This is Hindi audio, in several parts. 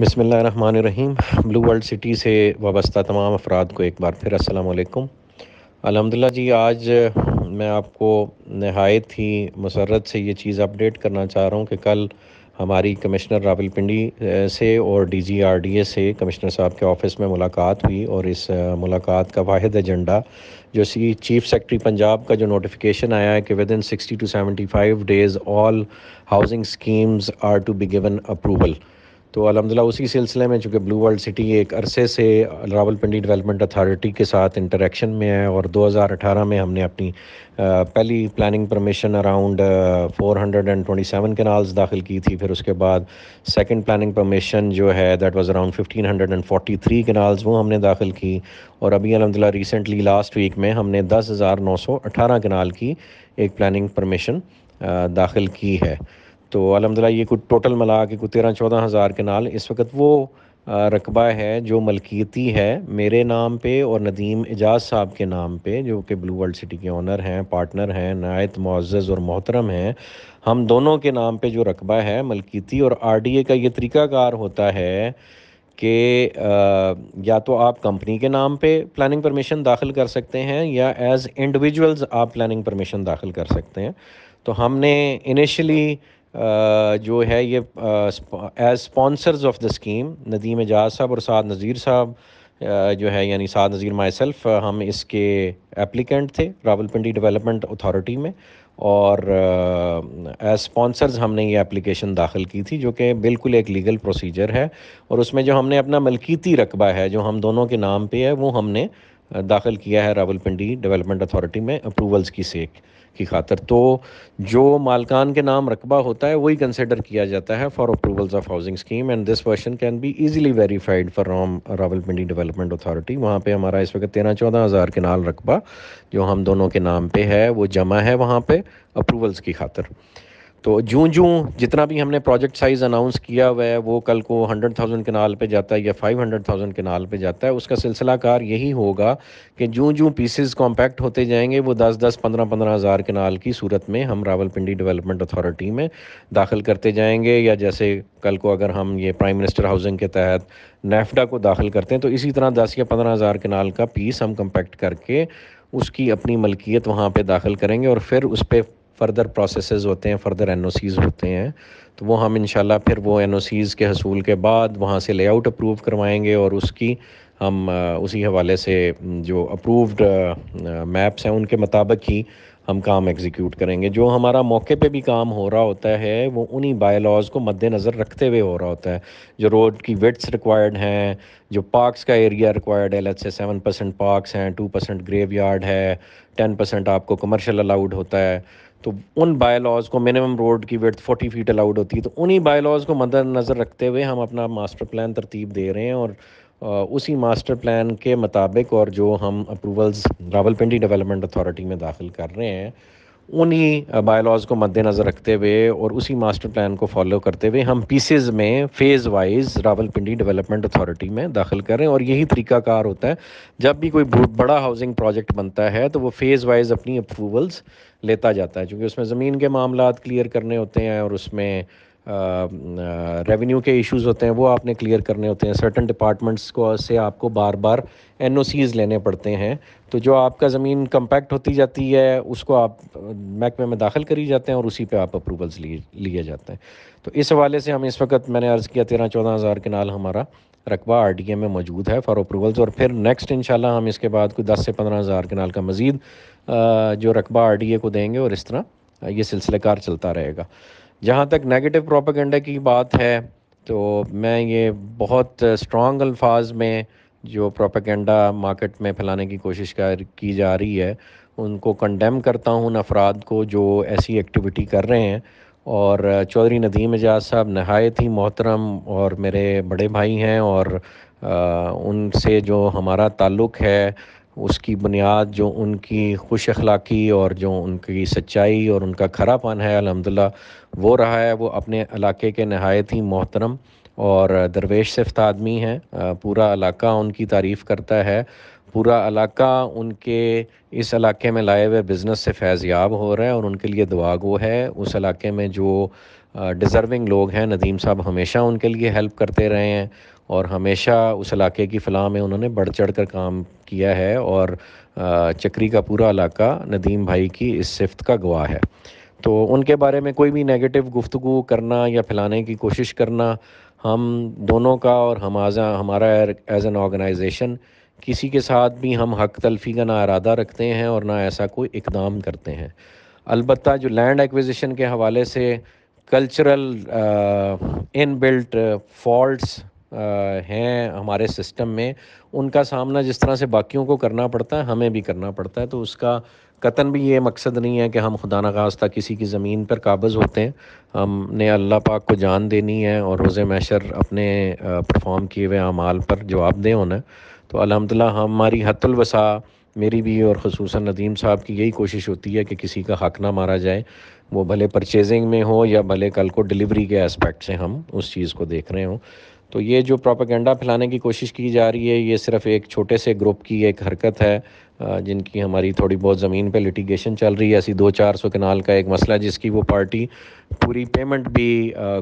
बसमीम ब्लू वर्ल्ड सिटी से वाबस्ता तमाम अफराद को एक बार फिर असलकम अलहमदिल्ला जी आज मैं आपको नहायत ही मसरत से ये चीज़ अपडेट करना चाह रहा हूँ कि कल हमारी कमिश्नर रावलपिंडी से और D G R D A से कमिश्नर साहब के ऑफिस में मुलाकात हुई और इस मुलाकात का वाद एजेंडा जो सी चीफ सेक्रेटरी पंजाब का जो नोटिफिकेशन आया है कि within sixty two seventy five days all housing schemes are to be given approval तो अलहमदिल्ला उसी सिलसिले में चूँकि ब्लू वर्ल्ड सिटी एक अरसे से रावलपिंडी डेवलपमेंट अथॉरिटी के साथ इंटरेक्शन में है और 2018 में हमने अपनी पहली प्लानिंग परमिशन अराउंड 427 कनाल्स दाखिल की थी फिर उसके बाद सेकंड प्लानिंग परमिशन जो है दैट वाज अराउंड 1543 कैनाल्स वो हमने दाखिल की और अभी अलहमदिल्ला रिसेंटली लास्ट वीक में हमने अठारह कनाल की एक प्लानिंग परमिशन दाखिल की है तो अलहमदिल्ला ये कुछ टोटल मिला के कुछ तेरह चौदह हज़ार के नाल इस वक्त वो रकबा है जो मलकीती है मेरे नाम पे और नदीम एजाज साहब के नाम पे जो कि ब्लू वर्ल्ड सिटी के ऑनर हैं पार्टनर हैं नायत मोज़ज़ और मोहतरम हैं हम दोनों के नाम पे जो रकबा है मलकीती और आरडीए का ये तरीक़ाकार होता है कि या तो आप कंपनी के नाम पे प्लानिंग परमिशन दाखिल कर सकते हैं या एज़ इंडिविजुअल्स आप प्लानिंग परमिशन दाखिल कर सकते हैं तो हमने इनिशली जो है ये as sponsors of the scheme Nadeem Ejaz साहब और साद नज़ीर साहब जो है यानी साद नज़ीर माई सेल्फ हम इसके एप्लीकेंट थे रावलपिंडी डेवलपमेंट अथॉरिटी में और एज स्पॉन्सर्स हमने ये एप्लीकेशन दाखिल की थी जो कि बिल्कुल एक लीगल प्रोसीजर है और उसमें जो हमने अपना मलकीती रकबा है जो हम दोनों के नाम पे है वो हमने दाखिल किया है रावलपिंडी डेवलपमेंट अथॉरिटी में अप्रूवल्स की सेक की खातर तो जो मालकान के नाम रकबा होता है वही कंसिडर किया जाता है for approvals of housing scheme and this version can be easily verified from Rawalpindi development authority वहाँ पे हमारा इस वक्त तेरह चौदह हज़ार के नाल रकबा जो हम दोनों के नाम पे है वो जमा है वहाँ पे अप्रूवल्स की खातर तो जूँ जूँ जितना भी हमने प्रोजेक्ट साइज़ अनाउंस किया हुआ है वो कल को हंड्रेड थाउजेंड नाल पे जाता है या फाइव हंड्रेड थाउजेंड नाल पे जाता है उसका सिलसिला कार यही होगा कि जूँ जूँ पीसेज कॉम्पैक्ट होते जाएंगे वो दस दस पंद्रह पंद्रह हज़ार के नाल की सूरत में हम रावलपिंडी डेवलपमेंट अथॉरिटी में दाखिल करते जाएंगे या जैसे कल को अगर हम ये प्राइम मिनिस्टर हाउसिंग के तहत नेफ्टा को दाखिल करते हैं तो इसी तरह दस या पंद्रह हज़ार नाल का पीस हम कम्पैक्ट करके उसकी अपनी मलकियत वहाँ पे दाखिल करेंगे और फिर उस पर फ़र्दर प्रोसेस होते हैं फ़र्दर एन होते हैं तो वो हम इन फिर वो एन के हसूल के बाद वहाँ से लेआउट अप्रूव करवाएँगे और उसकी हम उसी हवाले से जो अप्रूव्ड मैप्स हैं उनके मुताबिक ही हम काम एग्जीक्यूट करेंगे जो हमारा मौके पे भी काम हो रहा होता है वो उन्हीं बायलॉज को मद्देनज़र रखते हुए हो रहा होता है जो रोड की वेट्स रिक्वायर्ड हैं जो पार्क्स का एरिया रिक्वायर्ड है let's say seven percent parks हैं टू परसेंट ग्रेव यार्ड है टेन परसेंट आपको कमर्शल अलाउड होता है तो उन बाय लॉज़ को मिनिमम रोड की विर्थ फोर्टी फीट अलाउड होती है तो उन्हीं बाय लॉज़ को मद्दनज़र रखते हुए हम अपना मास्टर प्लान तरतीब दे रहे हैं और उसी मास्टर प्लान के मुताबिक और जो हम अप्रूवल्स रावलपिंडी डेवलपमेंट अथॉरिटी में दाखिल कर रहे हैं उन्हीं बायलॉज को मद्देनज़र रखते हुए और उसी मास्टर प्लान को फॉलो करते हुए हम पीसेज में phase wise Rawalpindi development authority में दाखिल कर रहे हैं और यही तरीकाकार होता है जब भी कोई बड़ा हाउसिंग प्रोजेक्ट बनता है तो वो फ़ेज़ वाइज अपनी अप्रूवल्स लेता जाता है क्योंकि उसमें ज़मीन के मामला क्लियर करने होते हैं और उसमें रेवेन्यू के इश्यूज होते हैं वो आपने क्लियर करने होते हैं सर्टन डिपार्टमेंट्स को से आपको बार बार एन लेने पड़ते हैं तो जो आपका ज़मीन कंपैक्ट होती जाती है उसको आप महकमे में दाखिल करी जाते हैं और उसी पे आप अप्रूवल्स लिए लिए जाते हैं तो इस हवाले से हम इस वक्त मैंने अर्ज़ किया तेरह चौदह हज़ार के नाल हमारा रकबा आर डी ए में मौजूद है फॉर अप्रूवल्स और फिर नेक्स्ट इन हम इसके बाद कोई दस से पंद्रह हज़ार के नाल का मज़ीद जो रकबा आर डी ए को देंगे और इस तरह ये सिलसिलेकार चलता रहेगा जहाँ तक नेगेटिव प्रोपागेंडा की बात है तो मैं ये बहुत स्ट्रॉन्ग अल्फाज में जो प्रोपागेंडा मार्केट में फैलाने की कोशिश कर की जा रही है उनको कंडेम करता हूँ उन अफराद को जो ऐसी एक्टिविटी कर रहे हैं और चौधरी नदीम एजाज साहब नहायत ही मोहतरम और मेरे बड़े भाई हैं और उनसे जो हमारा ताल्लुक़ है उसकी बुनियाद जो उनकी खुश अखलाक़ी और जो उनकी सच्चाई और उनका खरापन है अलहमदिल्ला वो रहा है वो अपने इलाके के नहायत ही मोहतरम और दरवेश सिफ्त आदमी हैं पूरा इलाका उनकी तारीफ़ करता है पूरा इलाका उनके इस इलाके में लाए हुए बिज़नेस से फैज़याब हो रहा है और उनके लिए दुआ गो है उस इलाके में जो डिज़र्विंग लोग हैं नदीम साहब हमेशा उनके लिए हेल्प करते रहे हैं और हमेशा उस इलाके की फलाह में उन्होंने बढ़ चढ़ कर काम किया है और चक्री का पूरा इलाका नदीम भाई की इस सिफ्त का गवाह है तो उनके बारे में कोई भी नेगेटिव गुफ्तु करना या फैलाने की कोशिश करना हम दोनों का और हमारा हमारा एज एन ऑर्गेनाइजेशन किसी के साथ भी हम हक तलफी का ना इरादा रखते हैं और ना ऐसा कोई इकदाम करते हैं अलबत् जो लैंड एक्विजिशन के हवाले से कल्चरल इन बिल्ट फॉल्ट हैं हमारे सिस्टम में उनका सामना जिस तरह से बाकियों को करना पड़ता है हमें भी करना पड़ता है तो उसका कतन भी ये मकसद नहीं है कि हम खुदा नखास्ता किसी की ज़मीन पर काबज़ होते हैं हमने अल्लाह पाक को जान देनी है और रोज़ मैशर अपने परफॉर्म किए हुए अमाल पर जवाब दें उन्हें तो अलहमदिल्ला हमारी हतुलवसा मेरी भी और खसूस नदीम साहब की यही कोशिश होती है कि किसी का हक ना मारा जाए वो भले परचेजिंग में हो या भले कल को डिलीवरी के एस्पेक्ट से हम उस चीज़ को देख रहे हों तो ये जो प्रोपागेंडा फैलाने की कोशिश की जा रही है ये सिर्फ एक छोटे से ग्रुप की एक हरकत है जिनकी हमारी थोड़ी बहुत ज़मीन पे लिटिगेशन चल रही है ऐसी दो चार सौ कनाल का एक मसला जिसकी वो पार्टी पूरी पेमेंट भी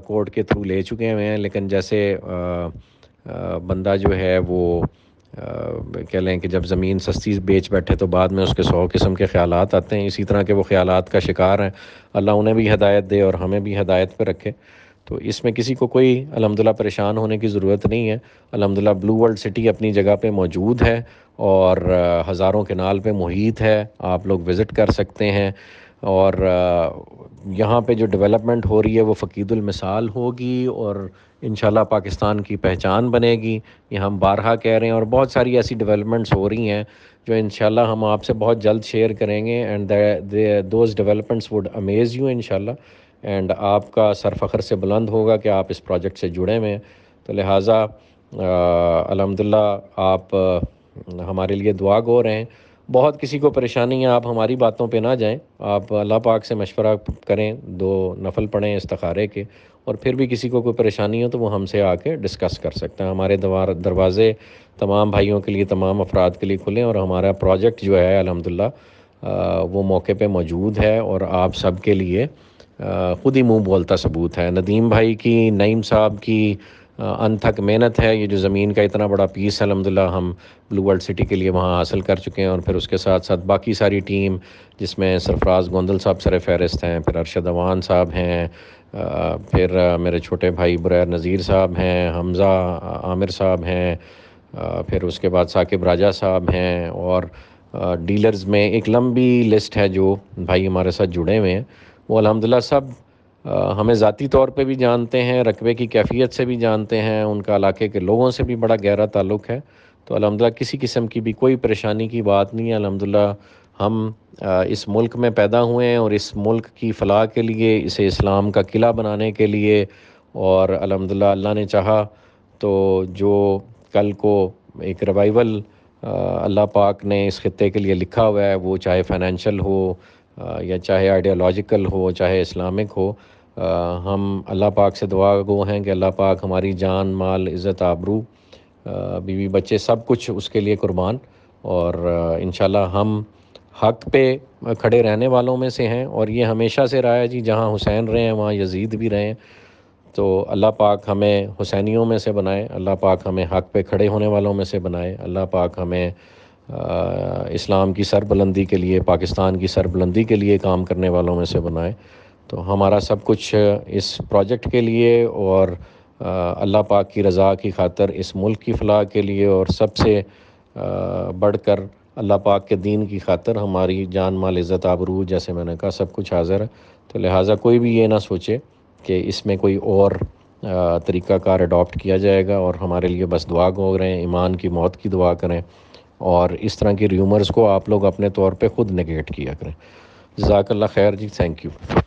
कोर्ट के थ्रू ले चुके हुए हैं लेकिन जैसे बंदा जो है वो कह लें कि जब ज़मीन सस्ती बेच बैठे तो बाद में उसके सौ किस्म के ख्याल आते हैं इसी तरह के वो ख्याल का शिकार हैं अल्लाह उन्हें भी हदायत दे और हमें भी हदायत पर रखे तो इसमें किसी को कोई अलहमदिल्ला परेशान होने की ज़रूरत नहीं है अलहमदिल्ला ब्लू वर्ल्ड सिटी अपनी जगह पे मौजूद है और हज़ारों के नाल पे मुहित है आप लोग विज़िट कर सकते हैं और यहाँ पे जो डेवलपमेंट हो रही है वो फ़कीदुल मिसाल होगी और इन पाकिस्तान की पहचान बनेगी ये हम बारहा कह रहे हैं और बहुत सारी ऐसी डेवलपमेंट्स हो रही हैं जो इन हम आपसे बहुत जल्द शेयर करेंगे and those developments would amaze you in end आपका सर से बुलंद होगा कि आप इस प्रोजेक्ट से जुड़े हुए हैं तो लिहाजा अलहमदिल्ला आप आ, हमारे लिए दुआ गो रहे हैं बहुत किसी को परेशानी है आप हमारी बातों पे ना जाएं आप अल्लाह पाक से मशवरा करें दो नफल पढ़ें इस्तखारे के और फिर भी किसी को कोई परेशानी हो तो वो हमसे आके डिस्कस कर सकते हैं हमारे दरवाज़े तमाम भाइयों के लिए तमाम अफराद के लिए खुलें और हमारा प्रोजेक्ट जो है अलहमदिल्ला वो मौके पे मौजूद है और आप सब के लिए ख़ुद ही मुँह बोलता सबूत है नदीम भाई की नईम साहब की अनथक मेहनत है ये जो ज़मीन का इतना बड़ा पीस है अलहमदिल्ला हम ब्लू वर्ल्ड सिटी के लिए वहाँ हासिल कर चुके हैं और फिर उसके साथ साथ बाकी सारी टीम जिसमें सरफराज गोंदल साहब सर फहरस्त हैं फिर अरशद अवान साहब हैं फिर मेरे छोटे भाई बुरैर नज़ीर साहब हैं हमज़ा आमिर साहब हैं फिर उसके बाद साकिब राजा साहब हैं और डीलर्स में एक लंबी लिस्ट है जो भाई हमारे साथ जुड़े हुए हैं वो अलहमदिल्ला सब हमें ज़ाती तौर पे भी जानते हैं रकबे की कैफियत से भी जानते हैं उनका इलाके के लोगों से भी बड़ा गहरा ताल्लुक़ है तो अलहमदिल्ला किसी किस्म की भी कोई परेशानी की बात नहीं है अलहमदिल्ला हम इस मुल्क में पैदा हुए हैं और इस मुल्क की फलाह के लिए इसे इस्लाम का किला बनाने के लिए और अलहमदिल्ला अल्लाह ने चाहा तो जो कल को एक रिवाइवल अल्लाह पाक ने इस ख़त्े के लिए लिखा हुआ है वो चाहे फाइनेंशियल हो या चाहे आइडियालॉजिकल हो चाहे इस्लामिक हो हम अल्लाह पाक से दुआ गो हैं कि अल्लाह पाक हमारी जान माल इज़्ज़त आबरू बीवी बच्चे सब कुछ उसके लिए कुर्बान और इन हम हक पे खड़े रहने वालों में से हैं और ये हमेशा से रहा है जी जहाँ हुसैन रहे हैं वहाँ यजीद भी रहे हैं तो अल्लाह पाक हमें हुसैनियों में से बनाए अल्लाह पाक हमें हक पे खड़े होने वालों में से बनाए अल्लाह पाक हमें इस्लाम की सरबलंदी के लिए पाकिस्तान की सरबलंदी के लिए काम करने वालों में से बनाए तो हमारा सब कुछ इस प्रोजेक्ट के लिए और अल्लाह पाक की रज़ा की खातर इस मुल्क की फलाह के लिए और सबसे बढ़कर अल्लाह पाक के दीन की खातर हमारी जान माल इज़्ज़त आबरू जैसे मैंने कहा सब कुछ हाजिर है तो लिहाजा कोई भी ये ना सोचे कि इसमें कोई और तरीक़ाकार अडोप्ट किया जाएगा और हमारे लिए बस दुआ गो रहे हैं ईमान की मौत की दुआ करें और इस तरह के र्यूमर्स को आप लोग अपने तौर पे ख़ुद नेगेट किया करें जजाकल्ला खैर जी थैंक यू